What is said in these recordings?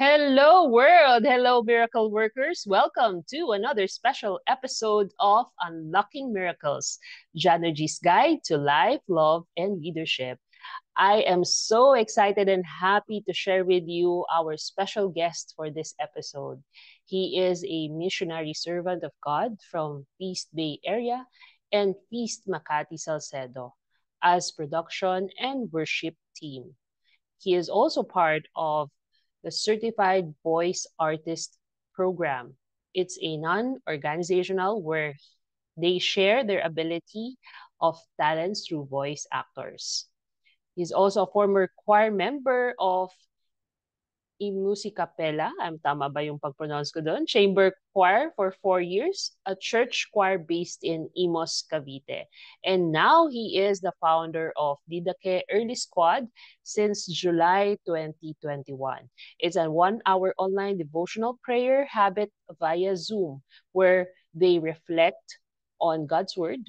Hello, world. Hello, miracle workers. Welcome to another special episode of Unlocking Miracles, Janergy's Guide to Life, Love, and Leadership. I am so excited and happy to share with you our special guest for this episode. He is a missionary servant of God from East Bay area and East Makati Salcedo as production and worship team. He is also part of the Certified Voice Artist Program. It's a non-organizational where they share their ability of talents through voice actors. He's also a former choir member of Imusicapella, I'm um, tama ba yung pagpronounce ko doon? Chamber Choir for four years, a church choir based in Imos, Cavite. And now he is the founder of Didake Early Squad since July 2021. It's a one-hour online devotional prayer habit via Zoom where they reflect on God's Word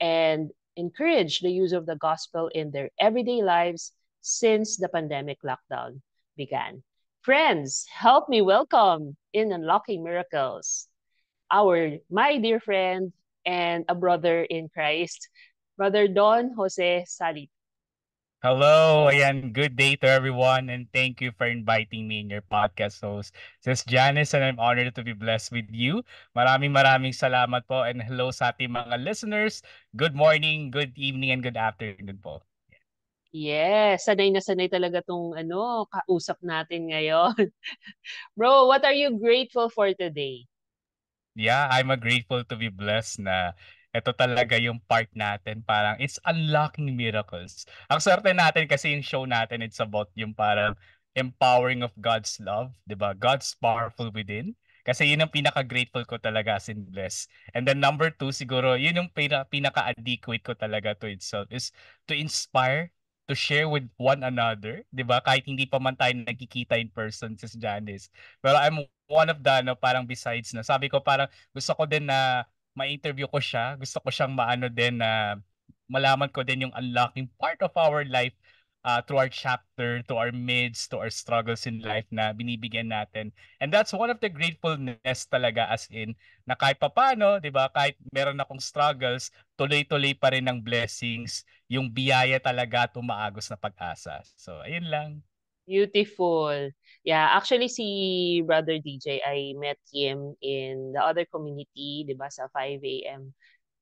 and encourage the use of the gospel in their everyday lives since the pandemic lockdown began. Friends, help me welcome in Unlocking Miracles, our my dear friend and a brother in Christ, Brother Don Jose Salit. Hello, ayan, good day to everyone and thank you for inviting me in your podcast host. This is Janice and I'm honored to be blessed with you. Maraming maraming salamat po and hello sa ating mga listeners. Good morning, good evening, and good afternoon po. Yes, sanay na sanay talaga tong ano, kausap natin ngayon. Bro, what are you grateful for today? Yeah, I'm a grateful to be blessed na ito talaga yung part natin. Parang it's unlocking miracles. Ang swerte natin kasi yung show natin, it's about yung parang empowering of God's love, di ba? God's powerful within. Kasi yun ang pinaka-grateful ko talaga as in bless. And then number two, siguro, yun yung pinaka-adequate ko talaga to itself is to inspire to share with one another, 'di ba? Kahit hindi pa man tayo nagkikita in person si Janice. Pero I'm one of the ano, parang besides na sabi ko parang gusto ko din na ma-interview ko siya, gusto ko siyang maano din na malaman ko din yung unlocking part of our life uh, through our chapter, to our mids, to our struggles in life na binibigyan natin. And that's one of the gratefulness talaga as in na kahit pa papano, 'di ba? Kahit meron akong struggles, tuloy-tuloy pa rin ang blessings, yung biyaya talaga at umaagos na pag-asa. So, ayun lang. Beautiful. Yeah, actually si Brother DJ, I met him in the other community, 'di ba, sa 5 AM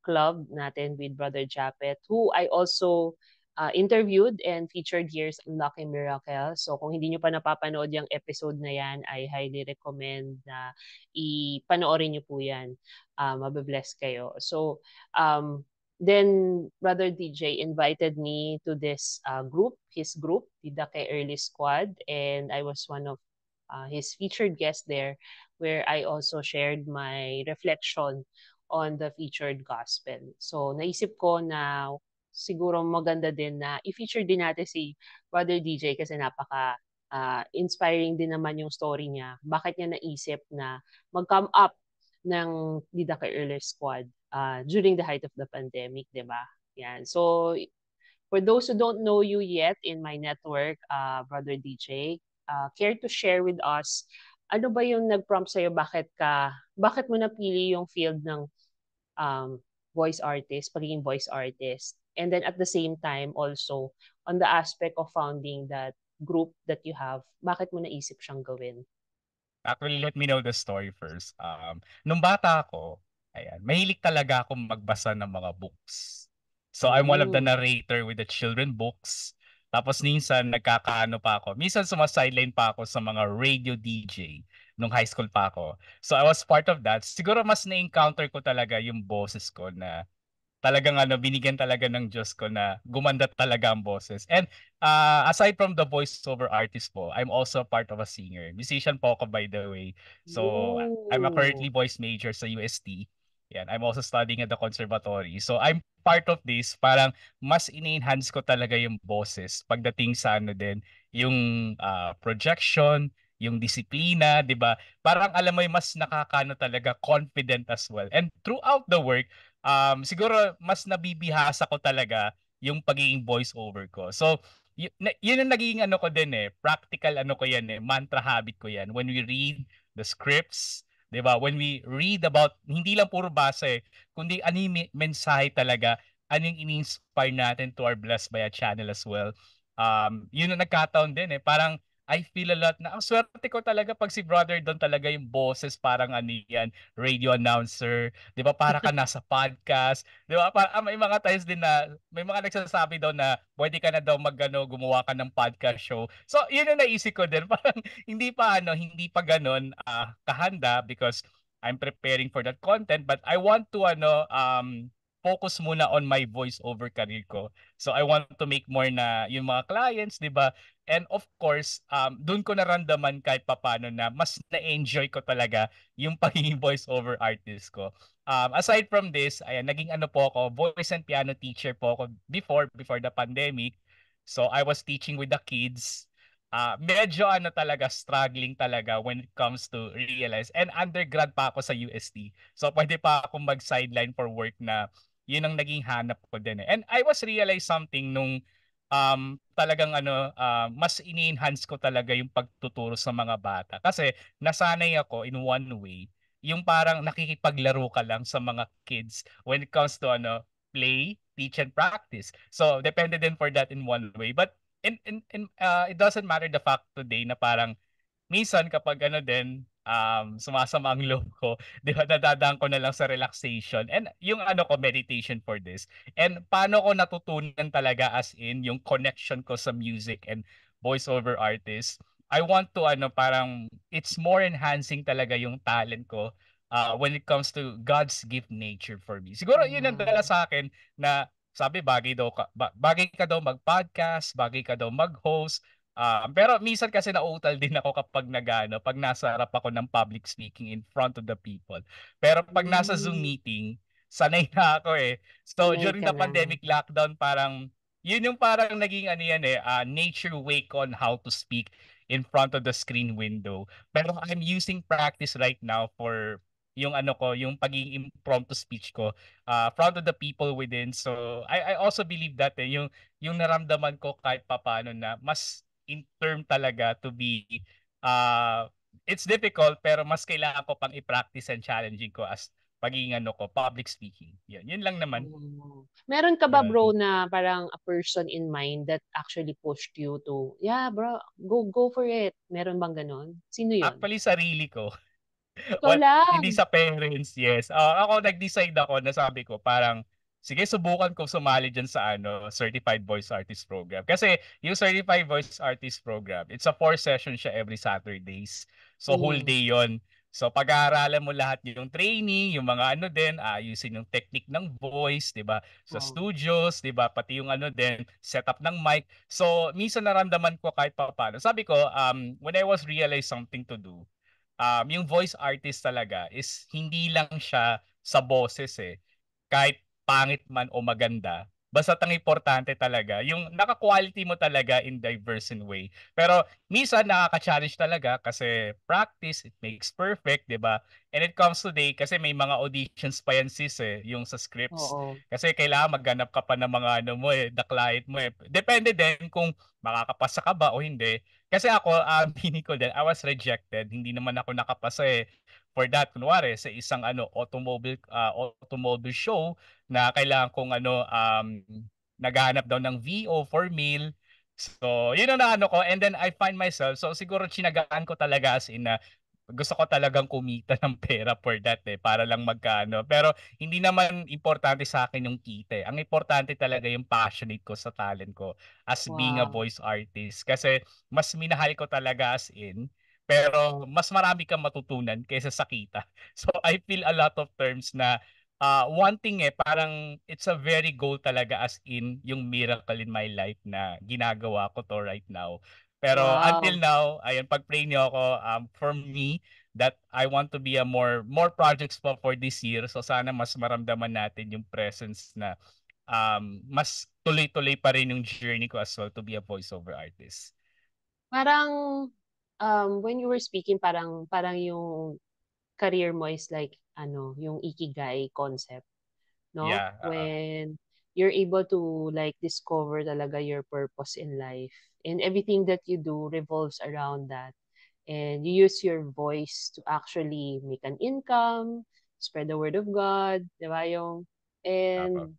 club natin with Brother Japet, who I also uh, interviewed and featured here sa Lucky Miracle. So kung hindi nyo pa napapanood yung episode na yan, I highly recommend na ipanoorin nyo po yan. Uh, ah, mabibless kayo. So um, then Brother DJ invited me to this uh, group, his group, the Dake Early Squad, and I was one of uh, his featured guest there, where I also shared my reflection on the featured gospel. So naisip ko na siguro maganda din na i-feature din natin si Brother DJ kasi napaka uh, inspiring din naman yung story niya. Bakit niya naisip na mag-come up ng Dida kay Earler Squad uh, during the height of the pandemic, di ba? Yan. So, for those who don't know you yet in my network, uh, Brother DJ, uh, care to share with us ano ba yung nag-prompt sa'yo? Bakit ka, bakit mo napili yung field ng um, voice artist, pagiging voice artist. And then at the same time also, on the aspect of founding that group that you have, bakit mo naisip siyang gawin? Actually, let me know the story first. Um, nung bata ako, ayan, mahilig talaga akong magbasa ng mga books. So I'm Ooh. one of the narrator with the children books. Tapos minsan nagkakaano pa ako. Minsan sumasideline pa ako sa mga radio DJ nung high school pa ako. So I was part of that. Siguro mas na-encounter ko talaga yung boses ko na talagang ano, binigyan talaga ng Diyos ko na gumanda talaga ang boses. And uh, aside from the voiceover artist po, I'm also part of a singer. Musician po ako by the way. So Ooh. I'm a currently voice major sa UST. Yan, I'm also studying at the conservatory. So I'm part of this, parang mas in-enhance ko talaga yung boses pagdating sa ano din, yung uh, projection, yung disiplina, 'di ba? Parang alam mo mas nakakano talaga confident as well. And throughout the work, um siguro mas nabibihasa ko talaga yung pagiging voice over ko. So, y- yun ang naging ano ko din eh, practical ano ko yan eh, mantra habit ko yan. When we read the scripts, 'di ba? When we read about hindi lang puro base, eh, kundi ano yung mensahe talaga, ano yung ini-inspire natin to our Blessed by a Channel as well. Um, yun ang nagkataon din eh, parang I feel a lot na ang swerte ko talaga pag si brother Don talaga yung boses parang ano yan, radio announcer, 'di ba? Para ka nasa podcast, 'di ba? Para ah, may mga times din na may mga nagsasabi daw na pwede ka na daw magano gumawa ka ng podcast show. So, yun ang naisip ko din, parang hindi pa ano, hindi pa ganoon uh, ah, kahanda because I'm preparing for that content but I want to ano um focus muna on my voice over career ko. So I want to make more na yung mga clients, 'di ba? And of course, um, doon ko narandaman kahit papano na mas na-enjoy ko talaga yung pagiging voiceover artist ko. Um, aside from this, ayan, naging ano po ako, voice and piano teacher po ako before, before the pandemic. So I was teaching with the kids. Uh, medyo ano talaga, struggling talaga when it comes to realize. And undergrad pa ako sa UST. So pwede pa akong mag-sideline for work na yun ang naging hanap ko din. Eh. And I was realize something nung um, talagang ano, uh, mas ini-enhance ko talaga yung pagtuturo sa mga bata. Kasi nasanay ako in one way, yung parang nakikipaglaro ka lang sa mga kids when it comes to ano, play, teach and practice. So depende din for that in one way. But in in, in uh, it doesn't matter the fact today na parang minsan kapag ano din um, sumasama ang loob ko, di ba, nadadaan ko na lang sa relaxation. And yung ano ko, meditation for this. And paano ko natutunan talaga as in yung connection ko sa music and voiceover artist. I want to ano parang it's more enhancing talaga yung talent ko uh, when it comes to God's gift nature for me. Siguro yun ang dala mm. sa akin na sabi bagay daw ka, bagay ka daw mag-podcast, bagay ka daw mag-host, Uh, pero minsan kasi nauutal din ako kapag nagano, pag nasa harap ako ng public speaking in front of the people. Pero pag nasa Zoom hmm. meeting, sanay na ako eh. So sanay during the lang. pandemic lockdown, parang yun yung parang naging ano yan eh, uh, nature wake on how to speak in front of the screen window. Pero I'm using practice right now for yung ano ko, yung pagiging impromptu speech ko uh, front of the people within. So I I also believe that eh, yung yung naramdaman ko kahit papaano na mas in term talaga to be uh, it's difficult pero mas kailangan ko pang i-practice and challenging ko as pagiging ano ko, public speaking. Yun, yun lang naman. Oh. Meron ka ba bro na parang a person in mind that actually pushed you to, yeah bro, go go for it. Meron bang ganun? Sino yun? Actually, sarili ko. So What, lang. Hindi sa parents, yes. Uh, ako, nag-decide ako na sabi ko, parang sige subukan ko sumali diyan sa ano, Certified Voice Artist Program. Kasi yung Certified Voice Artist Program, it's a four session siya every Saturdays. So mm. whole day yon So pag-aaralan mo lahat yung training, yung mga ano din, ayusin yung technique ng voice, 'di ba? Sa wow. studios, 'di ba? Pati yung ano din, setup ng mic. So minsan naramdaman ko kahit paano. Sabi ko, um when I was realize something to do, um yung voice artist talaga is hindi lang siya sa boses eh. Kahit pangit man o maganda, basta ang importante talaga, yung naka-quality mo talaga in diverse in way. Pero minsan nakaka-challenge talaga kasi practice, it makes perfect, di ba? And it comes today kasi may mga auditions pa yan sis eh, yung sa scripts. Oo. Kasi kailangan magganap ka pa ng mga ano mo eh, the client mo eh. Depende din kung makakapasa ka ba o hindi. Kasi ako, aminin uh, ko din, I was rejected. Hindi naman ako nakapasa eh for that kunwari sa isang ano automobile uh, automobile show na kailangan kong ano um naghahanap daw ng VO for meal. So, yun ang ano ko. And then I find myself, so siguro chinagaan ko talaga as in uh, gusto ko talagang kumita ng pera for that eh, para lang magkano. Pero hindi naman importante sa akin yung kita eh. Ang importante talaga yung passionate ko sa talent ko as wow. being a voice artist. Kasi mas minahal ko talaga as in, pero mas marami kang matutunan kaysa sa kita. So I feel a lot of terms na uh, one thing eh, parang it's a very goal talaga as in yung miracle in my life na ginagawa ko to right now. Pero wow. until now, ayun, pag-pray niyo ako, um, for me, that I want to be a more more projects pa for this year. So sana mas maramdaman natin yung presence na um, mas tuloy-tuloy pa rin yung journey ko as well to be a voiceover artist. Parang um, when you were speaking, parang parang yung career mo is like ano, yung ikigai concept, no? Yeah, uh-huh. When you're able to like discover talaga your purpose in life and everything that you do revolves around that and you use your voice to actually make an income, spread the word of God, di ba yung and uh-huh.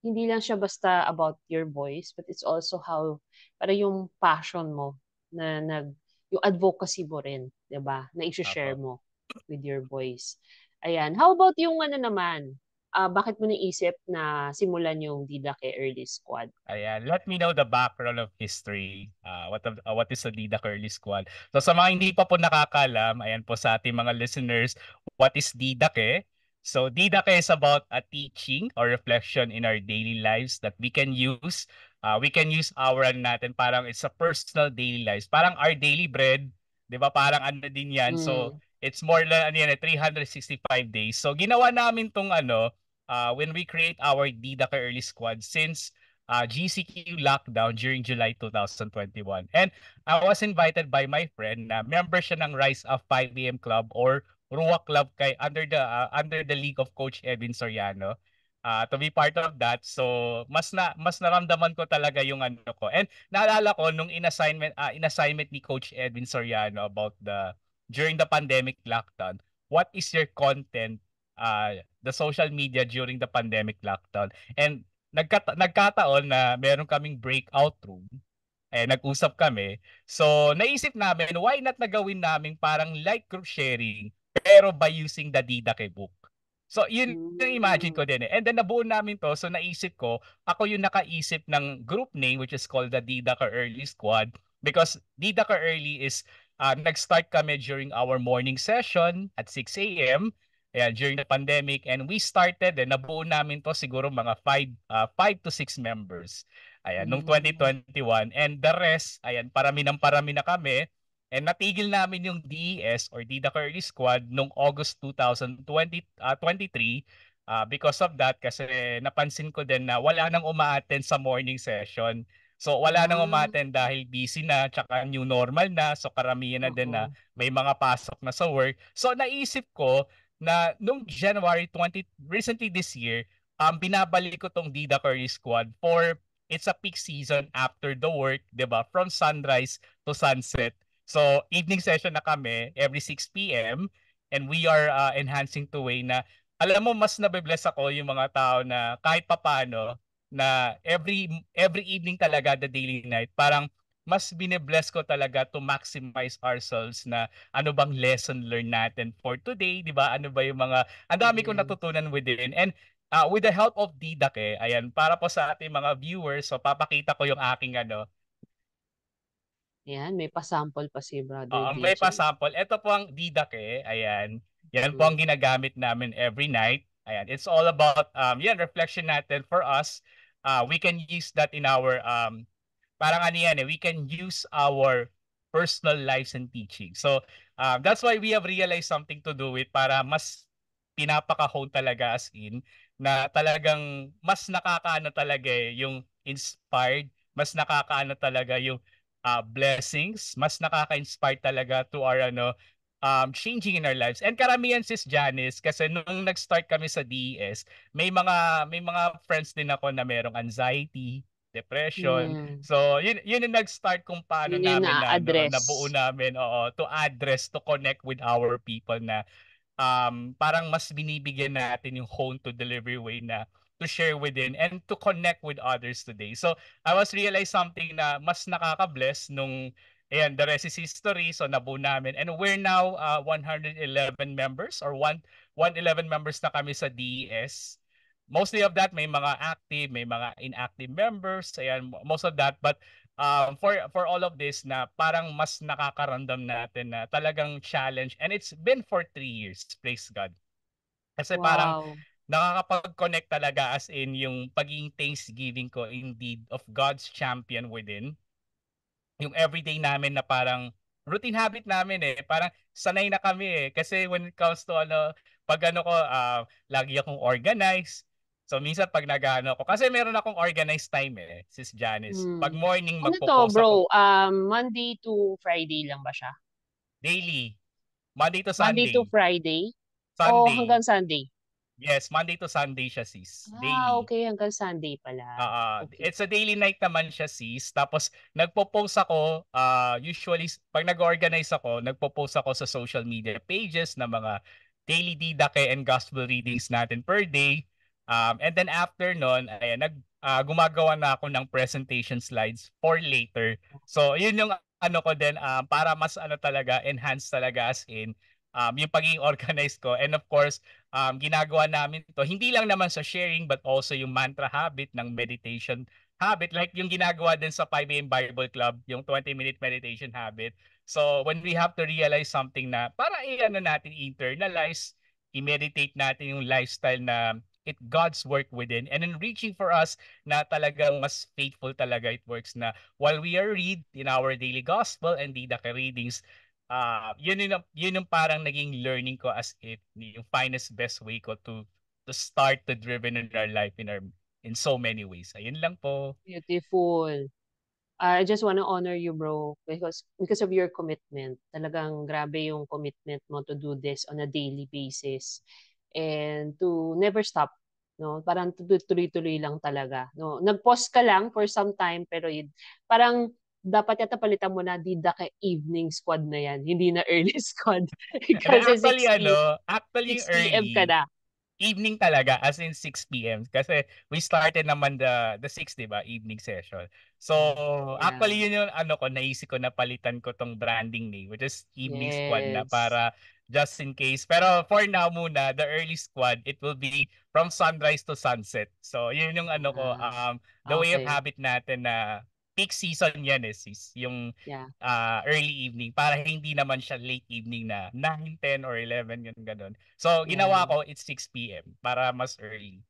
hindi lang siya basta about your voice but it's also how para yung passion mo na nag yung advocacy mo rin, 'di ba? Na i-share mo with your voice. Ayan. How about yung ano naman? Uh, bakit mo naisip na simulan yung Didake Early Squad? Ayan. Let me know the background of history. Uh, what, uh, what is the Didake Early Squad? So sa mga hindi pa po nakakalam, ayan po sa ating mga listeners, what is Didake? So Didake is about a teaching or reflection in our daily lives that we can use. Uh, we can use our natin parang it's a personal daily life. Parang our daily bread, 'di ba? Parang ano din 'yan. Mm. So hmm. It's more than ano yan, 365 eh, days. So ginawa namin tong ano uh, when we create our DDACA early squad since uh, GCQ lockdown during July 2021. And I was invited by my friend na member siya ng Rise of 5 AM Club or Ruwa Club kay under the uh, under the league of Coach Edwin Soriano uh, to be part of that. So mas na mas naramdaman ko talaga yung ano ko. And naalala ko nung in assignment uh, in assignment ni Coach Edwin Soriano about the during the pandemic lockdown, what is your content uh, the social media during the pandemic lockdown? And nagkata- nagkataon na meron kaming breakout room. Eh, nag-usap kami. So, naisip namin, why not nagawin naming parang like group sharing pero by using the Didake book. So, yun yung imagine ko din eh. And then, nabuo namin to. So, naisip ko, ako yung nakaisip ng group name which is called the Didaka Early Squad because Didaka Early is uh, nag-start kami during our morning session at 6 a.m. Ayan, during the pandemic and we started and eh, nabuo namin to siguro mga 5 uh, ah, five to 6 members. Ayan, nung 2021 hmm. and the rest, ayan, parami ng parami na kami. And natigil namin yung DES or Dida e Curly Squad nung August 2020, uh, 23 uh, because of that kasi napansin ko din na wala nang umaattend sa morning session. So wala nang hmm. umaten dahil busy na tsaka new normal na so karamihan na Uh-oh. din na may mga pasok na sa work. So naisip ko na nung January 20 recently this year, um binabalik ko tong Dida Curry squad for it's a peak season after the work, 'di ba? From sunrise to sunset. So evening session na kami every 6 PM and we are uh, enhancing to way na alam mo mas nabe-bless ako yung mga tao na kahit papaano na every every evening talaga the daily night parang mas bine-bless ko talaga to maximize ourselves na ano bang lesson learn natin for today, di ba? Ano ba yung mga, ang dami kong natutunan within. And uh, with the help of Didak eh, ayan, para po sa ating mga viewers, so papakita ko yung aking ano. Ayan, may pa-sample pa si Brother uh, May pa-sample. Ito po ang Didak eh, ayan. Yan po ang mm. ginagamit namin every night. Ayan, it's all about um, yan, reflection natin for us uh, we can use that in our um parang ano yan eh, we can use our personal lives and teaching. So uh, that's why we have realized something to do with para mas pinapaka talaga as in na talagang mas nakakaano talaga eh, yung inspired, mas nakakaano talaga yung uh, blessings, mas nakaka-inspire talaga to our ano um, changing in our lives. And karamihan sis Janice, kasi nung nag-start kami sa DS, may mga may mga friends din ako na merong anxiety, depression. Yeah. Hmm. So, yun, yun yung nag-start kung paano yun namin na, ano, na, nabuo namin oo, to address, to connect with our people na um, parang mas binibigyan natin yung home to delivery way na to share within and to connect with others today. So, I was realize something na mas nakaka-bless nung Ayan, the rest history. So nabuo namin. And we're now uh, 111 members or one, 111 members na kami sa DES. Mostly of that, may mga active, may mga inactive members. Ayan, most of that. But um, for, for all of this na parang mas nakakaramdam natin na talagang challenge. And it's been for three years, praise God. Kasi wow. parang nakakapag-connect talaga as in yung pagiging thanksgiving ko indeed of God's champion within yung everyday namin na parang routine habit namin eh. Parang sanay na kami eh. Kasi when it comes to ano, pag ano ko, uh, lagi akong organized. So minsan pag nagano ko, kasi meron akong organized time eh, sis Janice. Mm. Pag morning magpo-post ano to, bro? Ako. Um, Monday to Friday lang ba siya? Daily. Monday to Sunday. Monday to Friday? Sunday. O oh, hanggang Sunday? Yes, Monday to Sunday siya sis. Ah, okay. Hanggang Sunday pala. Uh, okay. It's a daily night naman siya sis. Tapos nagpo-post ako, uh, usually pag nag-organize ako, nagpo-post ako sa social media pages ng mga daily didake and gospel readings natin per day. Um, and then after nun, ayan, nag, uh, gumagawa na ako ng presentation slides for later. So yun yung ano ko din, uh, para mas ano talaga, enhance talaga as in, um, yung pagiging organized ko. And of course, um, ginagawa namin to hindi lang naman sa sharing but also yung mantra habit ng meditation habit like yung ginagawa din sa 5am Bible Club, yung 20 minute meditation habit. So when we have to realize something na para i-ano natin internalize, i-meditate natin yung lifestyle na it God's work within and in reaching for us na talagang mas faithful talaga it works na while we are read in our daily gospel and the readings uh, yun, yung, yun yung parang naging learning ko as it, yung finest best way ko to to start the driven in our life in our in so many ways. Ayun lang po. Beautiful. I just want to honor you, bro, because because of your commitment. Talagang grabe yung commitment mo to do this on a daily basis and to never stop. No, parang tuloy-tuloy lang talaga. No, nag-pause ka lang for some time pero yun, parang dapat yata palitan mo na Dida kay evening squad na yan, hindi na early squad. kasi actually, 6 ano, actually 6 early. PM ka na. Evening talaga, as in 6 p.m. Kasi we started naman the, the 6, di ba? Evening session. So, yeah. actually yun yung ano ko, naisip ko na palitan ko tong branding name, which is evening yes. squad na para just in case. Pero for now muna, the early squad, it will be from sunrise to sunset. So, yun yung ano ko, ah. um, the okay. way of habit natin na peak season yan eh sis, yung yeah. uh, early evening para hindi naman siya late evening na 9, 10 or 11 yun ganun. So ginawa yeah. ko it's 6 PM para mas early.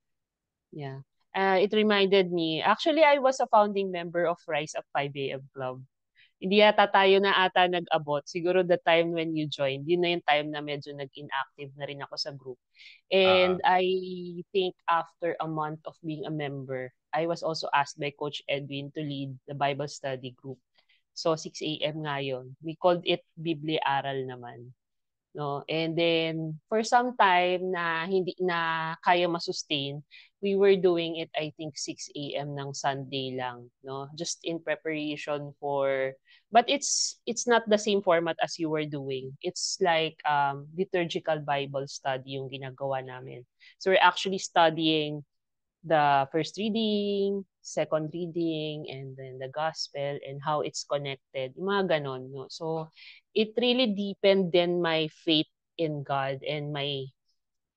Yeah. Uh, it reminded me, actually I was a founding member of Rise of 5 AM Club. Hindi yata tayo na ata nag-abot. Siguro the time when you joined, yun na yung time na medyo nag-inactive na rin ako sa group. Ah. And uh, I think after a month of being a member, I was also asked by Coach Edwin to lead the Bible study group. So 6 a.m. ngayon, We called it Biblia Aral naman. No? And then for some time na hindi na kaya ma-sustain, we were doing it I think 6 a.m. ng Sunday lang, no? Just in preparation for but it's it's not the same format as you were doing. It's like um liturgical Bible study yung ginagawa namin. So we're actually studying the first reading, second reading, and then the gospel and how it's connected. Yung mga ganon. No? So, it really depend then my faith in God and my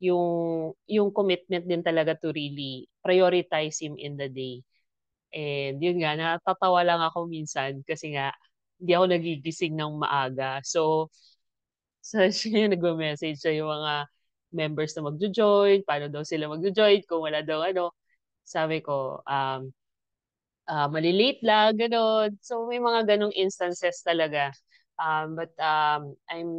yung yung commitment din talaga to really prioritize him in the day. And yun nga, natatawa lang ako minsan kasi nga hindi ako nagigising ng maaga. So, so yun, nag-message siya yung mga members na magjo-join, paano daw sila magjo-join, kung wala daw ano. Sabi ko, um, uh, malilate lang, ganun. So may mga ganong instances talaga. Um, but um, I'm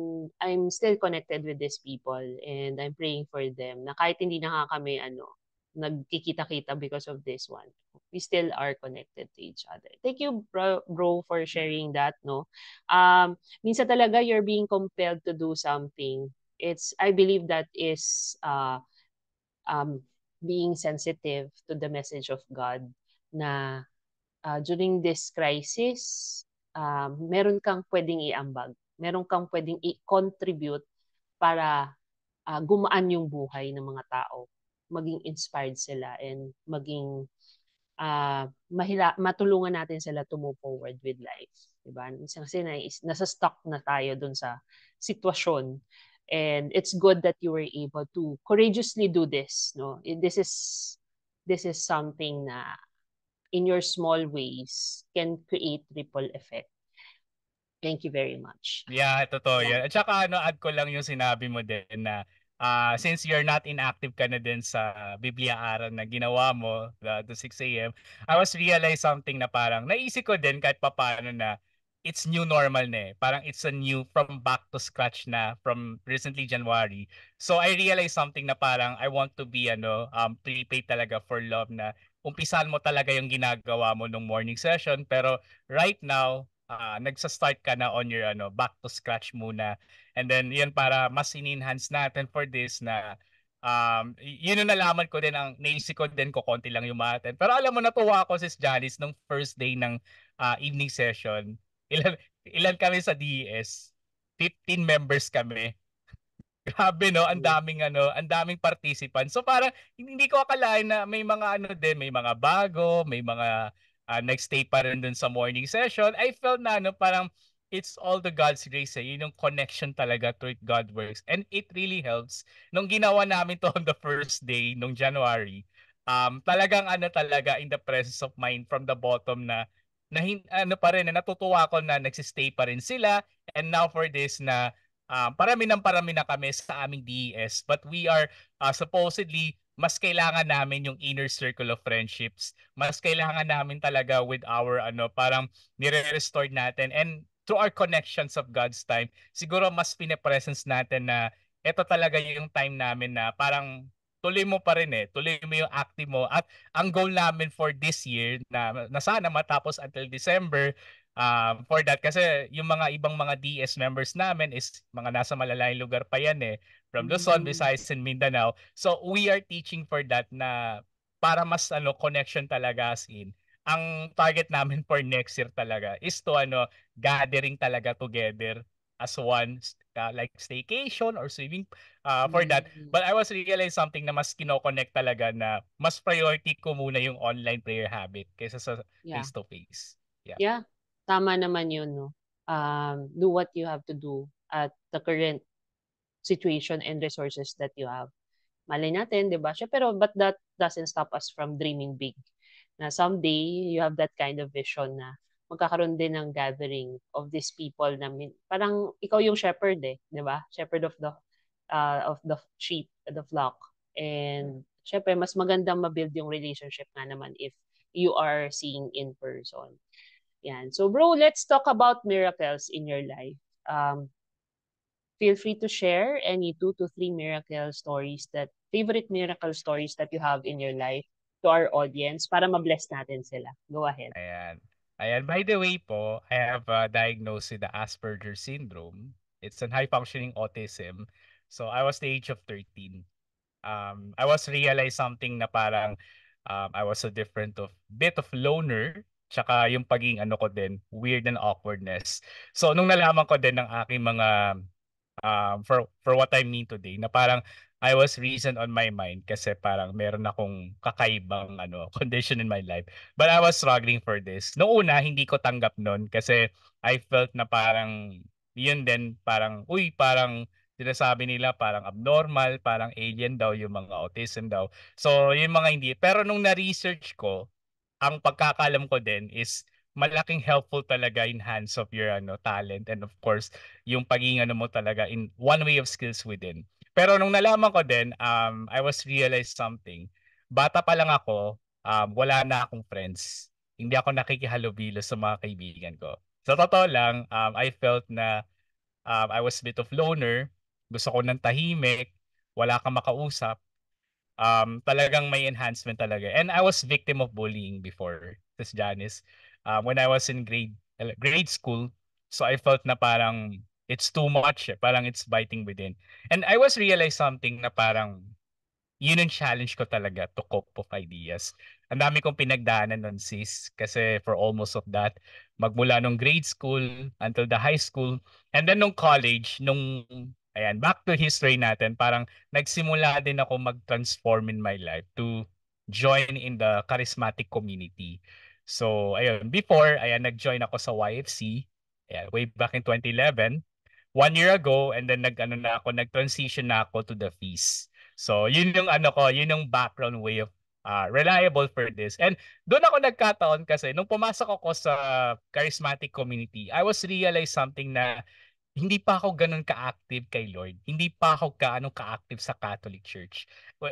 I'm still connected with these people and I'm praying for them na kahit hindi na kami ano, nagkikita-kita because of this one. We still are connected to each other. Thank you, bro, bro for sharing that, no? Um, minsan talaga you're being compelled to do something it's I believe that is uh, um, being sensitive to the message of God na uh, during this crisis, uh, meron kang pwedeng iambag, meron kang pwedeng i-contribute para uh, gumaan yung buhay ng mga tao, maging inspired sila and maging uh, mahila, matulungan natin sila to move forward with life. Diba? Kasi na, nasa stuck na tayo dun sa sitwasyon and it's good that you were able to courageously do this no this is this is something na in your small ways can create ripple effect thank you very much yeah totoo yeah. yan at saka ano add ko lang yung sinabi mo din na uh, since you're not inactive ka na din sa Biblia aral na ginawa mo uh, to 6 a.m., I was realize something na parang naisip ko din kahit papaano na it's new normal na eh. Parang it's a new from back to scratch na from recently January. So I realized something na parang I want to be ano um prepaid talaga for love na umpisan mo talaga yung ginagawa mo nung morning session pero right now uh, nagsa-start ka na on your ano back to scratch muna. And then yun para mas in-enhance natin for this na um, yun yung nalaman ko din ang naisip ko din ko konti lang yung matin. Pero alam mo natuwa ako sis Janice nung first day ng uh, evening session Ilan, ilan kami sa DES? 15 members kami. Grabe no, ang daming ano, ang daming participants. So parang hindi ko akalain na may mga ano din, may mga bago, may mga uh, nag-stay pa rin dun sa morning session. I felt na ano, parang it's all the God's grace. Eh. Yun yung connection talaga to it, God works. And it really helps. Nung ginawa namin to on the first day, nung January, um, talagang ano talaga in the presence of mind from the bottom na na hin- ano pa rin na natutuwa ako na nagsistay pa rin sila and now for this na um, parami ng parami na kami sa aming DES but we are uh, supposedly mas kailangan namin yung inner circle of friendships. Mas kailangan namin talaga with our ano, parang nire-restore natin. And through our connections of God's time, siguro mas pinapresence natin na ito talaga yung time namin na parang tuloy mo pa rin eh. Tuloy mo yung active mo. At ang goal namin for this year na, na sana matapos until December um, for that kasi yung mga ibang mga DS members namin is mga nasa malalayang lugar pa yan eh from Luzon, mm. Visayas and Mindanao. So we are teaching for that na para mas ano connection talaga as in. Ang target namin for next year talaga is to ano gathering talaga together as one uh, like staycation or swimming uh, for that. Mm. But I was realizing something na mas kinoconnect talaga na mas priority ko muna yung online prayer habit kaysa sa yeah. face-to-face. Yeah. yeah, tama naman yun. No? Um, do what you have to do at the current situation and resources that you have. Malay natin, di ba? Pero but that doesn't stop us from dreaming big. Na someday, you have that kind of vision na magkakaroon din ng gathering of these people na parang ikaw yung shepherd eh, 'di ba? Shepherd of the uh, of the sheep, the flock. And syempre mas maganda magandang build yung relationship nga naman if you are seeing in person. Yan. So bro, let's talk about miracles in your life. Um feel free to share any two to three miracle stories that favorite miracle stories that you have in your life to our audience para ma-bless natin sila. Go ahead. Ayan. Ayan, by the way po, I have uh, diagnosed with the Asperger syndrome. It's an high-functioning autism. So I was the age of 13. Um, I was realized something na parang um, I was a different of bit of loner tsaka yung paging ano ko din, weird and awkwardness. So nung nalaman ko din ng aking mga um, for for what I mean today na parang I was reason on my mind kasi parang meron akong kakaibang ano condition in my life. But I was struggling for this. Noong una, hindi ko tanggap noon kasi I felt na parang yun din parang uy parang sinasabi nila parang abnormal, parang alien daw yung mga autism daw. So yung mga hindi. Pero nung na-research ko, ang pagkakalam ko din is malaking helpful talaga in hands of your ano talent and of course yung pagiging ano mo talaga in one way of skills within. Pero nung nalaman ko din, um, I was realized something. Bata pa lang ako, um, wala na akong friends. Hindi ako nakikihalubilo sa mga kaibigan ko. Sa totoo lang, um, I felt na um, I was a bit of loner. Gusto ko ng tahimik. Wala kang makausap. Um, talagang may enhancement talaga. And I was victim of bullying before, sis Janice. Um, when I was in grade grade school, so I felt na parang it's too much. Eh. Parang it's biting within. And I was realized something na parang yun ang challenge ko talaga to cope of ideas. Ang dami kong pinagdaanan nun sis kasi for almost of that magmula nung grade school until the high school and then nung college nung ayan back to history natin parang nagsimula din ako mag-transform in my life to join in the charismatic community. So ayun before ayan nag-join ako sa YFC ayan, way back in 2011 one year ago and then nag ano na ako, nag-transition na ako to the fees. So, yun yung ano ko, yun yung background way of uh, reliable for this. And doon ako nagkataon kasi nung pumasok ako sa charismatic community, I was realize something na hindi pa ako ganun ka-active kay Lord. Hindi pa ako gaano ka-active sa Catholic Church.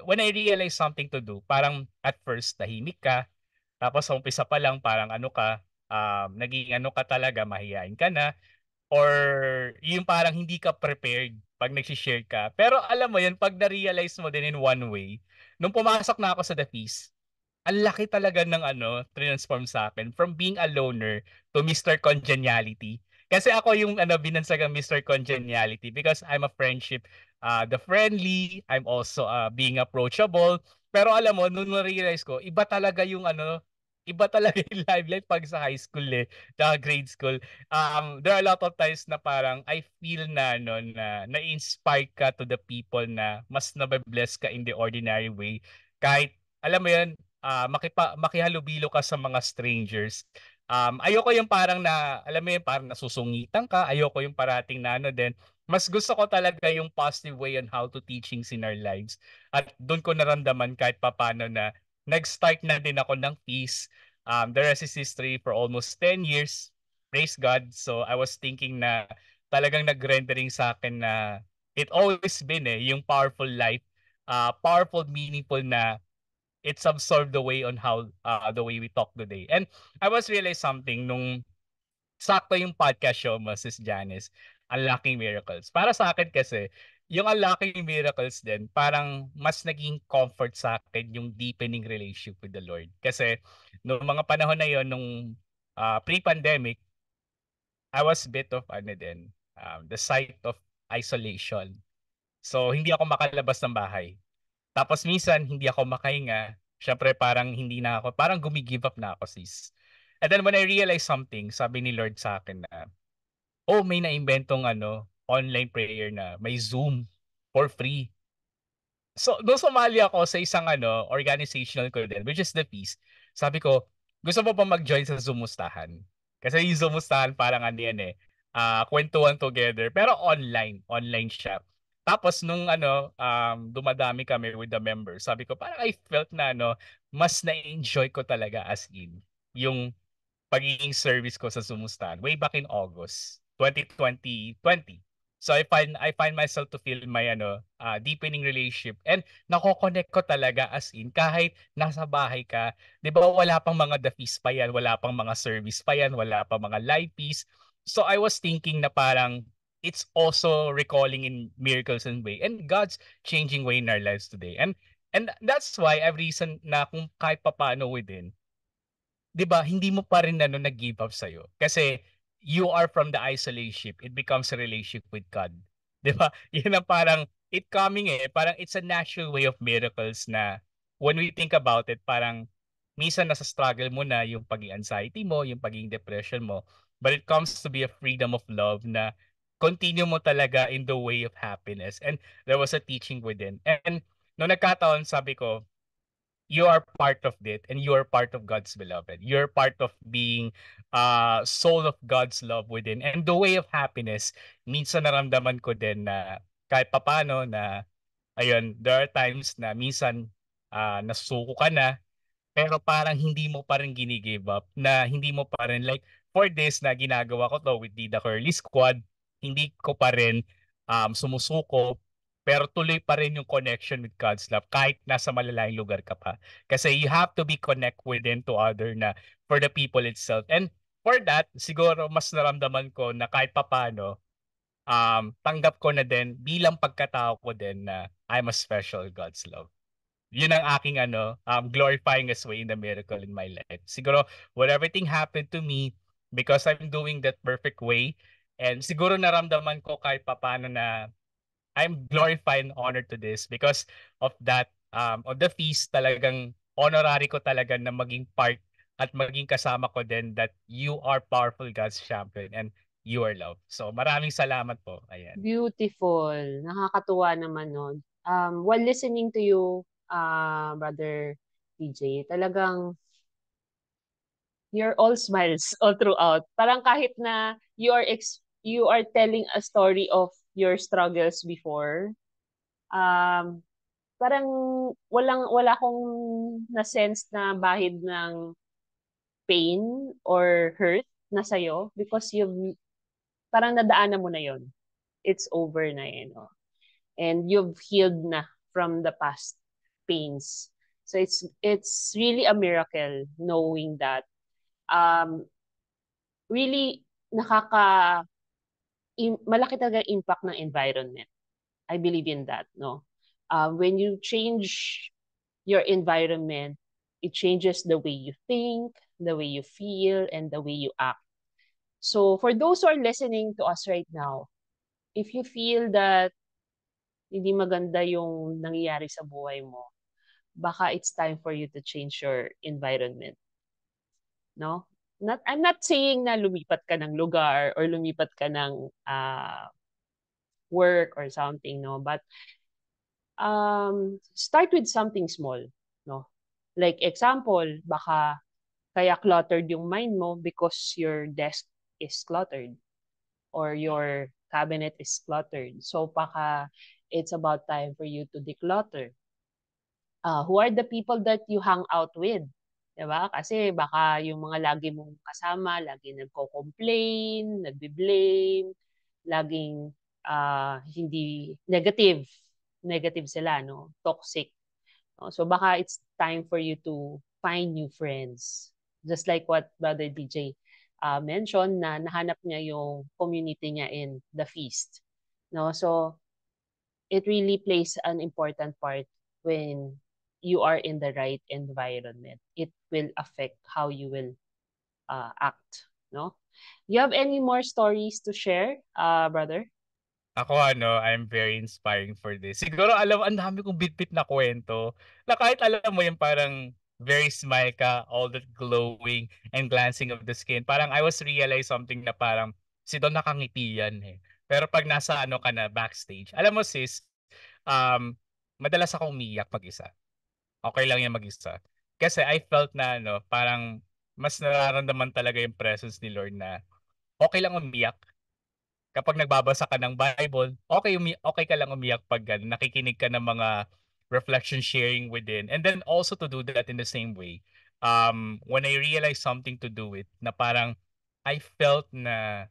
When I realize something to do, parang at first tahimik ka, tapos sa umpisa pa lang parang ano ka, um, naging ano ka talaga, mahihain ka na or yung parang hindi ka prepared pag nag-share ka. Pero alam mo yun, pag na-realize mo din in one way, nung pumasok na ako sa The Peace, ang laki talaga ng ano, transform sa akin from being a loner to Mr. Congeniality. Kasi ako yung ano, binansagang Mr. Congeniality because I'm a friendship, uh, the friendly, I'm also uh, being approachable. Pero alam mo, nung na-realize ko, iba talaga yung ano, iba talaga yung life pag sa high school eh, sa grade school. Um, there are a lot of times na parang I feel na, no, na na-inspire ka to the people na mas nabe-bless ka in the ordinary way. Kahit, alam mo yun, uh, makipa, makihalubilo ka sa mga strangers. Um, ayoko yung parang na, alam mo yun, parang nasusungitan ka. Ayoko yung parating na ano din. Mas gusto ko talaga yung positive way on how to teachings in our lives. At doon ko naramdaman kahit papano na nag-start na din ako ng peace. Um, the rest is history for almost 10 years. Praise God. So I was thinking na talagang nag-rendering sa akin na it always been eh, yung powerful life, uh, powerful, meaningful na it's absorbed the way on how uh, the way we talk today. And I was realized something nung sakto yung podcast show mo, Sis Janice, Unlocking Miracles. Para sa akin kasi, yung unlocking miracles din, parang mas naging comfort sa akin yung deepening relationship with the Lord. Kasi noong mga panahon na yon nung uh, pre-pandemic, I was a bit of ano din, um, the site of isolation. So hindi ako makalabas ng bahay. Tapos minsan hindi ako makahinga. Syempre parang hindi na ako, parang gumigive up na ako sis. And then when I realized something, sabi ni Lord sa akin na, oh may naimbentong ano, online prayer na may Zoom for free. So, doon sumali ako sa isang ano, organizational ko din, which is the Peace. Sabi ko, gusto mo pa mag-join sa zoom Kasi yung zoom parang ano yan eh, uh, kwentuhan together, pero online, online siya. Tapos nung ano, um, dumadami kami with the members, sabi ko, parang I felt na ano, mas na-enjoy ko talaga as in yung pagiging service ko sa Sumustan way back in August 2020, 20. So I find I find myself to feel my ano uh, deepening relationship and nako-connect ko talaga as in kahit nasa bahay ka, 'di ba wala pang mga the fees pa yan, wala pang mga service pa yan, wala pa mga live piece. So I was thinking na parang it's also recalling in miracles and way and God's changing way in our lives today. And and that's why I've reason na kung kahit papaano within, 'di ba, hindi mo pa rin ano nag-give up sa iyo. Kasi you are from the isolation, it becomes a relationship with God. 'Di ba? Yan ang parang it coming eh, parang it's a natural way of miracles na when we think about it, parang minsan nasa struggle mo na yung pag anxiety mo, yung pagiging depression mo, but it comes to be a freedom of love na continue mo talaga in the way of happiness. And there was a teaching within. And, and nung nagkataon, sabi ko, you are part of it and you are part of God's beloved. You're part of being uh, soul of God's love within. And the way of happiness, minsan naramdaman ko din na kahit papano na, ayun, there are times na minsan uh, nasuko ka na, pero parang hindi mo pa rin gini-give up, na hindi mo pa rin, like, for this na ginagawa ko to with the Curly Squad, hindi ko pa rin um, sumusuko pero tuloy pa rin yung connection with God's love kahit nasa malalayang lugar ka pa. Kasi you have to be connect within to other na for the people itself. And for that, siguro mas naramdaman ko na kahit papano, um, tanggap ko na din bilang pagkatao ko din na I'm a special God's love. Yun ang aking ano, um, glorifying His way in the miracle in my life. Siguro, whatever thing happened to me, because I'm doing that perfect way, and siguro naramdaman ko kahit papano na I'm glorified and honored to this because of that um of the feast talagang honorary ko talaga na maging part at maging kasama ko din that you are powerful God's champion and you are loved. So maraming salamat po. Ayan. Beautiful. Nakakatuwa naman nun. Um, while listening to you, uh, Brother DJ, talagang you're all smiles all throughout. Parang kahit na you are ex- you are telling a story of your struggles before. Um, parang walang wala akong na sense na bahid ng pain or hurt na sa iyo because you've parang nadaanan mo na yon. It's over na yun. Oh. Eh, And you've healed na from the past pains. So it's it's really a miracle knowing that um really nakaka in, malaki talaga impact ng environment. I believe in that, no? Uh, when you change your environment, it changes the way you think, the way you feel, and the way you act. So for those who are listening to us right now, if you feel that hindi maganda yung nangyayari sa buhay mo, baka it's time for you to change your environment. No? not I'm not saying na lumipat ka ng lugar or lumipat ka ng uh, work or something no but um start with something small no like example baka kaya cluttered yung mind mo because your desk is cluttered or your cabinet is cluttered so baka it's about time for you to declutter uh, who are the people that you hang out with 'Di ba? Kasi baka yung mga lagi mong kasama, lagi nagko-complain, nagbi-blame, laging uh, hindi negative, negative sila, no? Toxic. No? Oh, so baka it's time for you to find new friends. Just like what Brother DJ uh, ah, mentioned na nahanap niya yung community niya in the feast. No? So it really plays an important part when you are in the right environment, it will affect how you will uh, act. No? You have any more stories to share, uh, brother? Ako ano, I'm very inspiring for this. Siguro alam, ang dami kong bitbit na kwento na kahit alam mo yung parang very smile ka, all that glowing and glancing of the skin. Parang I was realize something na parang si Don nakangiti yan eh. Pero pag nasa ano ka na backstage, alam mo sis, um, madalas ako umiyak pag isa okay lang yan mag-isa. Kasi I felt na ano, parang mas nararamdaman talaga yung presence ni Lord na okay lang umiyak. Kapag nagbabasa ka ng Bible, okay, umi- okay ka lang umiyak pag uh, nakikinig ka ng mga reflection sharing within. And then also to do that in the same way, um, when I realized something to do it, na parang I felt na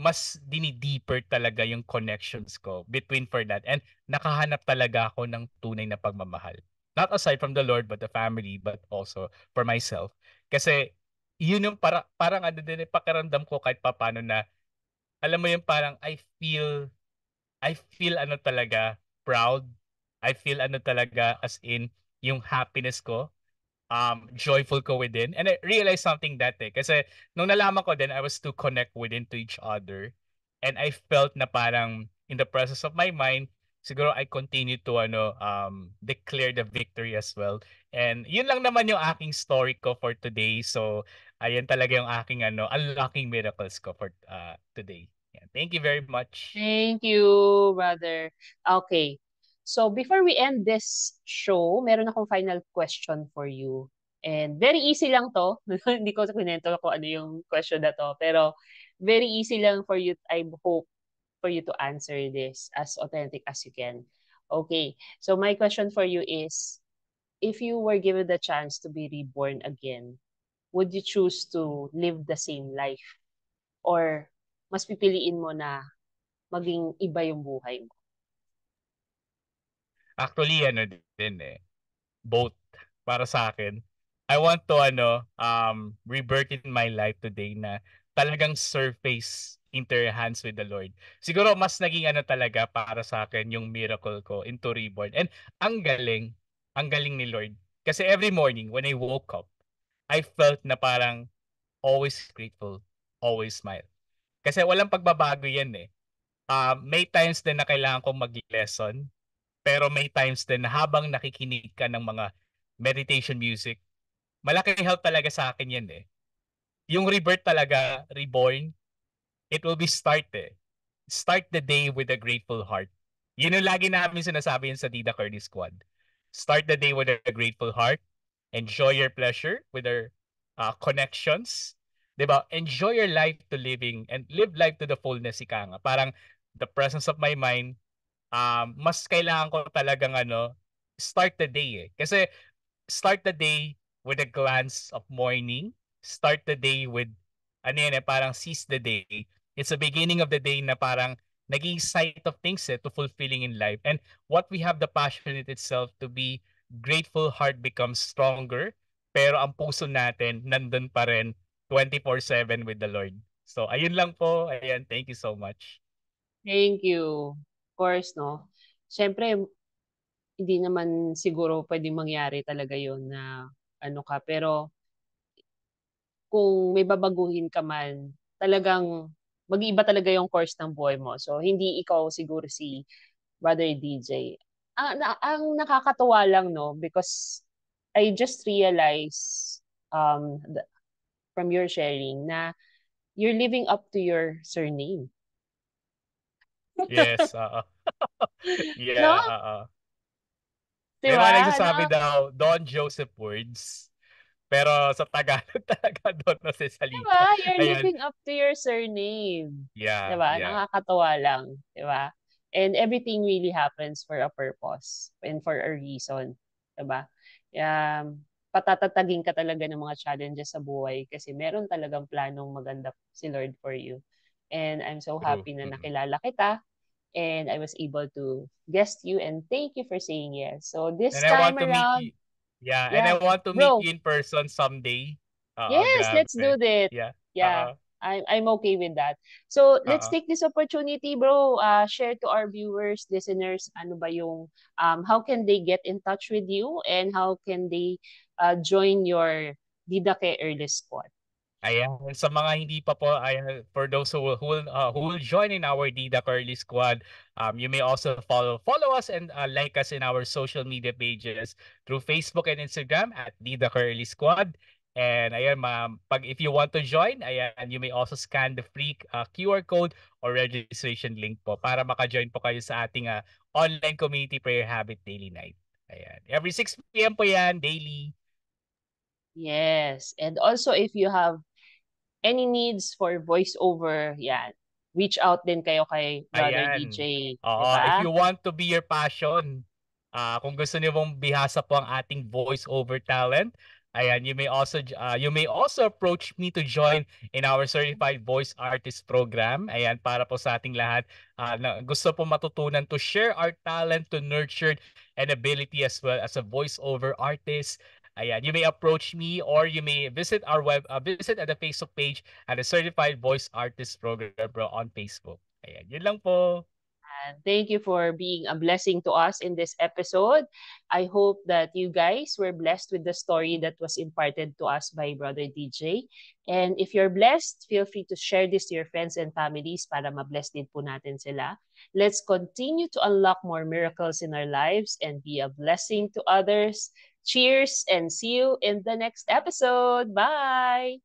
mas dinideeper talaga yung connections ko between for that. And nakahanap talaga ako ng tunay na pagmamahal. Not aside from the Lord, but the family, but also for myself. Kasi yun yung para, parang ano din, eh, pakiramdam ko kahit papano na, alam mo yung parang I feel, I feel ano talaga, proud. I feel ano talaga as in yung happiness ko um, joyful ko within. And I realized something that eh. Kasi nung nalaman ko din, I was to connect within to each other. And I felt na parang in the process of my mind, siguro I continue to ano um declare the victory as well. And yun lang naman yung aking story ko for today. So ayan talaga yung aking ano unlocking miracles ko for uh, today. Yeah. Thank you very much. Thank you, brother. Okay. So before we end this show, meron akong final question for you. And very easy lang to. Hindi ko sa kinento ko ano yung question na to. Pero very easy lang for you, I hope, for you to answer this as authentic as you can. Okay. So my question for you is, if you were given the chance to be reborn again, would you choose to live the same life? Or mas pipiliin mo na maging iba yung buhay mo? Actually, ano din eh. Both para sa akin. I want to ano um rebirth in my life today na talagang surface into your hands with the Lord. Siguro mas naging ano talaga para sa akin yung miracle ko into reborn. And ang galing, ang galing ni Lord. Kasi every morning when I woke up, I felt na parang always grateful, always smile. Kasi walang pagbabago yan eh. Uh, may times din na kailangan kong mag-lesson pero may times din habang nakikinig ka ng mga meditation music, malaking help talaga sa akin yan eh. Yung rebirth talaga, reborn, it will be start eh. Start the day with a grateful heart. Yun yung lagi namin sinasabi yun sa Dida Curly Squad. Start the day with a grateful heart. Enjoy your pleasure with our uh, connections. 'di ba? Enjoy your life to living and live life to the fullness ika nga. Parang the presence of my mind, um, mas kailangan ko talagang ano, start the day eh. Kasi start the day with a glance of morning. Start the day with, ano yan eh, parang seize the day. It's the beginning of the day na parang naging sight of things eh, to fulfilling in life. And what we have the passion in itself to be grateful heart becomes stronger. Pero ang puso natin, nandun pa rin 24-7 with the Lord. So, ayun lang po. Ayan, thank you so much. Thank you course, no, syempre, hindi naman siguro pwedeng mangyari talaga yon na ano ka. Pero kung may babaguhin ka man, talagang mag iba talaga yung course ng buhay mo. So, hindi ikaw siguro si Brother DJ. Ang, ah, na, ang nakakatuwa lang, no, because I just realized um, the, from your sharing na you're living up to your surname. Yes, oo. yeah, no? oo. Diba? Pero nagsasabi ano? daw, Don Joseph Words. Pero sa Tagalog talaga doon na si Salita. Diba? You're Ayan. living up to your surname. Yeah. Diba? Yeah. Nakakatawa lang. Diba? And everything really happens for a purpose and for a reason. Diba? Um, patatatagin ka talaga ng mga challenges sa buhay kasi meron talagang planong maganda si Lord for you. And I'm so happy True. na nakilala kita and I was able to guest you and thank you for saying yes. So this and time around, yeah, yeah, and I want to meet you in person someday. Uh, yes, grab, let's do that. Yeah. Yeah. Uh-oh. I'm okay with that. So Uh-oh. let's uh-huh. take this opportunity, bro. Uh, share to our viewers, listeners, ano ba yung um how can they get in touch with you and how can they uh, join your Didake Early Squad? Ayan, sa mga hindi pa po, ayan, for those who will, who will, uh, who will join in our Dida Curly Squad, um, you may also follow follow us and uh, like us in our social media pages through Facebook and Instagram at Dida Curly Squad. And ayan, ma'am, pag if you want to join, ayan, you may also scan the free uh, QR code or registration link po para maka-join po kayo sa ating uh, online community prayer habit daily night. Ayan. Every 6 p.m. po yan, daily. Yes. And also if you have any needs for voiceover, yan. Reach out din kayo kay Brother Ayan. DJ. Oo, diba? if you want to be your passion, uh, kung gusto niyo pong bihasa po ang ating voiceover talent, Ayan, you may also uh, you may also approach me to join in our certified voice artist program. Ayan para po sa ating lahat uh, na gusto po matutunan to share our talent to nurture and ability as well as a voiceover artist Ayan, you may approach me or you may visit our web uh, visit at the Facebook page at the Certified Voice Artist Program bro, on Facebook. Ayan, yun lang po. And thank you for being a blessing to us in this episode. I hope that you guys were blessed with the story that was imparted to us by Brother DJ. And if you're blessed, feel free to share this to your friends and families para mabless din po natin sila. Let's continue to unlock more miracles in our lives and be a blessing to others. Cheers and see you in the next episode. Bye.